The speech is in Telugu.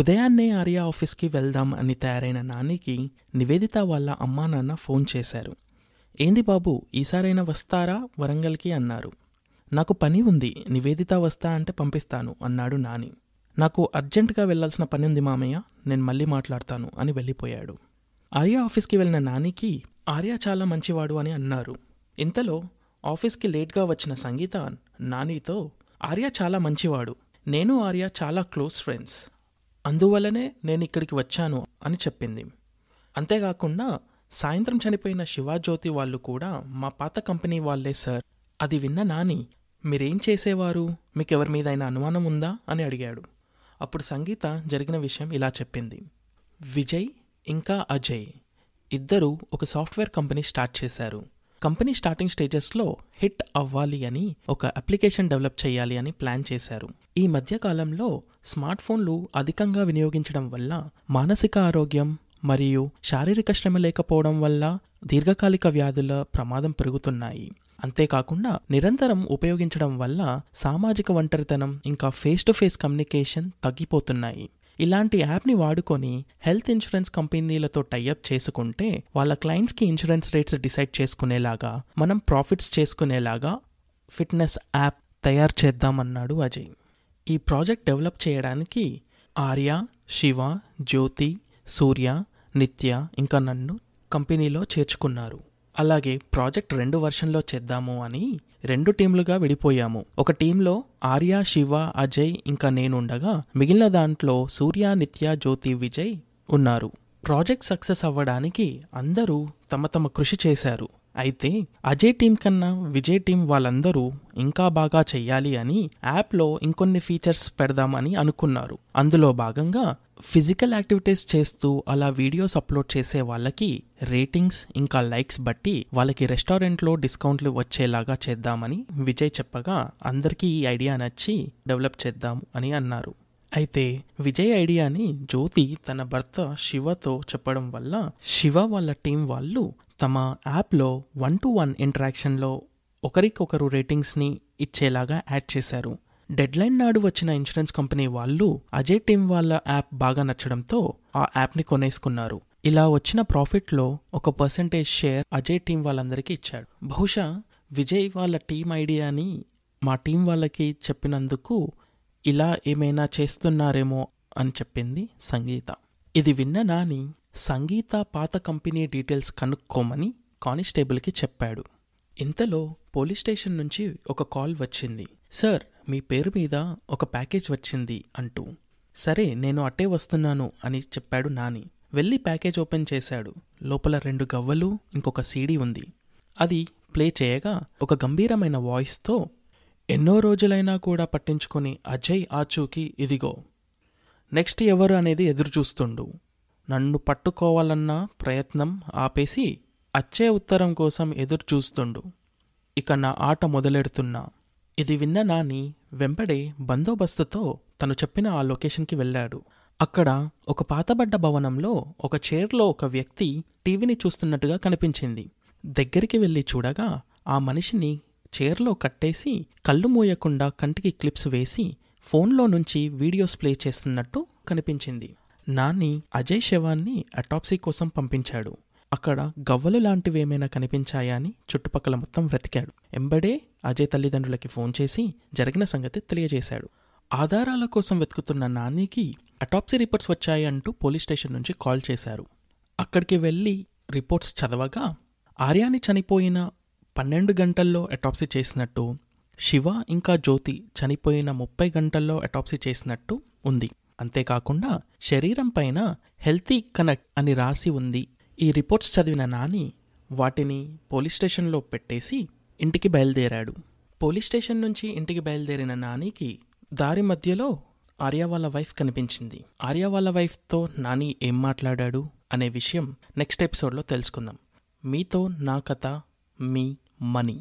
ఉదయాన్నే ఆర్యా ఆఫీస్కి వెళ్దాం అని తయారైన నానికి నివేదిత వాళ్ళ అమ్మా నాన్న ఫోన్ చేశారు ఏంది బాబు ఈసారైనా వస్తారా వరంగల్కి అన్నారు నాకు పని ఉంది నివేదిత వస్తా అంటే పంపిస్తాను అన్నాడు నాని నాకు అర్జెంటుగా వెళ్లాల్సిన పని ఉంది మామయ్య నేను మళ్ళీ మాట్లాడతాను అని వెళ్ళిపోయాడు ఆర్యా ఆఫీస్కి వెళ్ళిన నానికి ఆర్య చాలా మంచివాడు అని అన్నారు ఇంతలో ఆఫీస్కి లేట్గా వచ్చిన సంగీత నానితో ఆర్య చాలా మంచివాడు నేను ఆర్య చాలా క్లోజ్ ఫ్రెండ్స్ అందువలనే నేను ఇక్కడికి వచ్చాను అని చెప్పింది అంతేకాకుండా సాయంత్రం చనిపోయిన శివాజ్యోతి వాళ్ళు కూడా మా పాత కంపెనీ వాళ్ళే సార్ అది విన్న నాని మీరేం చేసేవారు మీకెవరి మీదైనా అనుమానం ఉందా అని అడిగాడు అప్పుడు సంగీత జరిగిన విషయం ఇలా చెప్పింది విజయ్ ఇంకా అజయ్ ఇద్దరూ ఒక సాఫ్ట్వేర్ కంపెనీ స్టార్ట్ చేశారు కంపెనీ స్టార్టింగ్ స్టేజెస్లో హిట్ అవ్వాలి అని ఒక అప్లికేషన్ డెవలప్ చేయాలి అని ప్లాన్ చేశారు ఈ మధ్య కాలంలో స్మార్ట్ ఫోన్లు అధికంగా వినియోగించడం వల్ల మానసిక ఆరోగ్యం మరియు శారీరక శ్రమ లేకపోవడం వల్ల దీర్ఘకాలిక వ్యాధుల ప్రమాదం పెరుగుతున్నాయి అంతేకాకుండా నిరంతరం ఉపయోగించడం వల్ల సామాజిక ఒంటరితనం ఇంకా ఫేస్ టు ఫేస్ కమ్యూనికేషన్ తగ్గిపోతున్నాయి ఇలాంటి యాప్ని వాడుకొని హెల్త్ ఇన్సూరెన్స్ కంపెనీలతో టైఅప్ చేసుకుంటే వాళ్ళ క్లయింట్స్కి ఇన్సూరెన్స్ రేట్స్ డిసైడ్ చేసుకునేలాగా మనం ప్రాఫిట్స్ చేసుకునేలాగా ఫిట్నెస్ యాప్ తయారు చేద్దామన్నాడు అజయ్ ఈ ప్రాజెక్ట్ డెవలప్ చేయడానికి ఆర్య శివ జ్యోతి సూర్య నిత్య ఇంకా నన్ను కంపెనీలో చేర్చుకున్నారు అలాగే ప్రాజెక్ట్ రెండు వర్షన్లో చేద్దాము అని రెండు టీంలుగా విడిపోయాము ఒక టీంలో ఆర్య శివ అజయ్ ఇంకా నేనుండగా మిగిలిన దాంట్లో సూర్య నిత్య జ్యోతి విజయ్ ఉన్నారు ప్రాజెక్ట్ సక్సెస్ అవ్వడానికి అందరూ తమ తమ కృషి చేశారు అయితే అజయ్ టీం కన్నా విజయ్ టీం వాళ్ళందరూ ఇంకా బాగా చెయ్యాలి అని యాప్లో ఇంకొన్ని ఫీచర్స్ పెడదామని అనుకున్నారు అందులో భాగంగా ఫిజికల్ యాక్టివిటీస్ చేస్తూ అలా వీడియోస్ అప్లోడ్ చేసే వాళ్ళకి రేటింగ్స్ ఇంకా లైక్స్ బట్టి వాళ్ళకి రెస్టారెంట్లో డిస్కౌంట్లు వచ్చేలాగా చేద్దామని విజయ్ చెప్పగా అందరికీ ఈ ఐడియా నచ్చి డెవలప్ చేద్దాం అని అన్నారు అయితే విజయ్ ఐడియాని జ్యోతి తన భర్త శివతో చెప్పడం వల్ల శివ వాళ్ళ టీం వాళ్ళు తమ యాప్లో వన్ టు వన్ ఇంటరాక్షన్లో ఒకరికొకరు రేటింగ్స్ని ఇచ్చేలాగా యాడ్ చేశారు డెడ్లైన్ నాడు వచ్చిన ఇన్సూరెన్స్ కంపెనీ వాళ్ళు అజయ్ టీమ్ వాళ్ళ యాప్ బాగా నచ్చడంతో ఆ యాప్ని కొనేసుకున్నారు ఇలా వచ్చిన ప్రాఫిట్లో ఒక పర్సంటేజ్ షేర్ అజయ్ టీం వాళ్ళందరికీ ఇచ్చాడు బహుశా విజయ్ వాళ్ళ టీం ఐడియాని మా టీం వాళ్ళకి చెప్పినందుకు ఇలా ఏమైనా చేస్తున్నారేమో అని చెప్పింది సంగీత ఇది విన్న నాని సంగీత పాత కంపెనీ డీటెయిల్స్ కనుక్కోమని కానిస్టేబుల్కి చెప్పాడు ఇంతలో పోలీస్ స్టేషన్ నుంచి ఒక కాల్ వచ్చింది సార్ మీ పేరు మీద ఒక ప్యాకేజ్ వచ్చింది అంటూ సరే నేను అట్టే వస్తున్నాను అని చెప్పాడు నాని వెళ్ళి ప్యాకేజ్ ఓపెన్ చేశాడు లోపల రెండు గవ్వలు ఇంకొక సీడీ ఉంది అది ప్లే చేయగా ఒక గంభీరమైన వాయిస్తో ఎన్నో రోజులైనా కూడా పట్టించుకుని అజయ్ ఆచూకి ఇదిగో నెక్స్ట్ ఎవరు అనేది ఎదురు చూస్తుండు నన్ను పట్టుకోవాలన్న ప్రయత్నం ఆపేసి అచ్చే ఉత్తరం కోసం ఎదురు చూస్తుండు ఇక నా ఆట మొదలెడుతున్నా ఇది విన్న నాని వెంబడే బందోబస్తుతో తను చెప్పిన ఆ లొకేషన్కి వెళ్ళాడు అక్కడ ఒక పాతబడ్డ భవనంలో ఒక చైర్లో ఒక వ్యక్తి టీవీని చూస్తున్నట్టుగా కనిపించింది దగ్గరికి వెళ్ళి చూడగా ఆ మనిషిని చైర్లో కట్టేసి కళ్ళు మూయకుండా కంటికి క్లిప్స్ వేసి ఫోన్లో నుంచి వీడియోస్ ప్లే చేస్తున్నట్టు కనిపించింది నాని అజయ్ శవాన్ని అటాప్సీ కోసం పంపించాడు అక్కడ గవ్వలు లాంటివేమైనా కనిపించాయా అని చుట్టుపక్కల మొత్తం వెతికాడు ఎంబడే అజయ్ తల్లిదండ్రులకి ఫోన్ చేసి జరిగిన సంగతి తెలియజేశాడు ఆధారాల కోసం వెతుకుతున్న నానికి అటాప్సీ రిపోర్ట్స్ వచ్చాయి అంటూ పోలీస్ స్టేషన్ నుంచి కాల్ చేశారు అక్కడికి వెళ్ళి రిపోర్ట్స్ చదవగా ఆర్యాని చనిపోయిన పన్నెండు గంటల్లో అటాప్సీ చేసినట్టు శివ ఇంకా జ్యోతి చనిపోయిన ముప్పై గంటల్లో అటాప్సీ చేసినట్టు ఉంది అంతేకాకుండా శరీరం పైన హెల్తీ కనెక్ట్ అని రాసి ఉంది ఈ రిపోర్ట్స్ చదివిన నాని వాటిని పోలీస్ స్టేషన్లో పెట్టేసి ఇంటికి బయలుదేరాడు పోలీస్ స్టేషన్ నుంచి ఇంటికి బయలుదేరిన నానికి దారి మధ్యలో ఆర్యా వాళ్ళ వైఫ్ కనిపించింది ఆర్యా వాళ్ళ వైఫ్తో నాని ఏం మాట్లాడాడు అనే విషయం నెక్స్ట్ ఎపిసోడ్లో తెలుసుకుందాం మీతో నా కథ మీ మనీ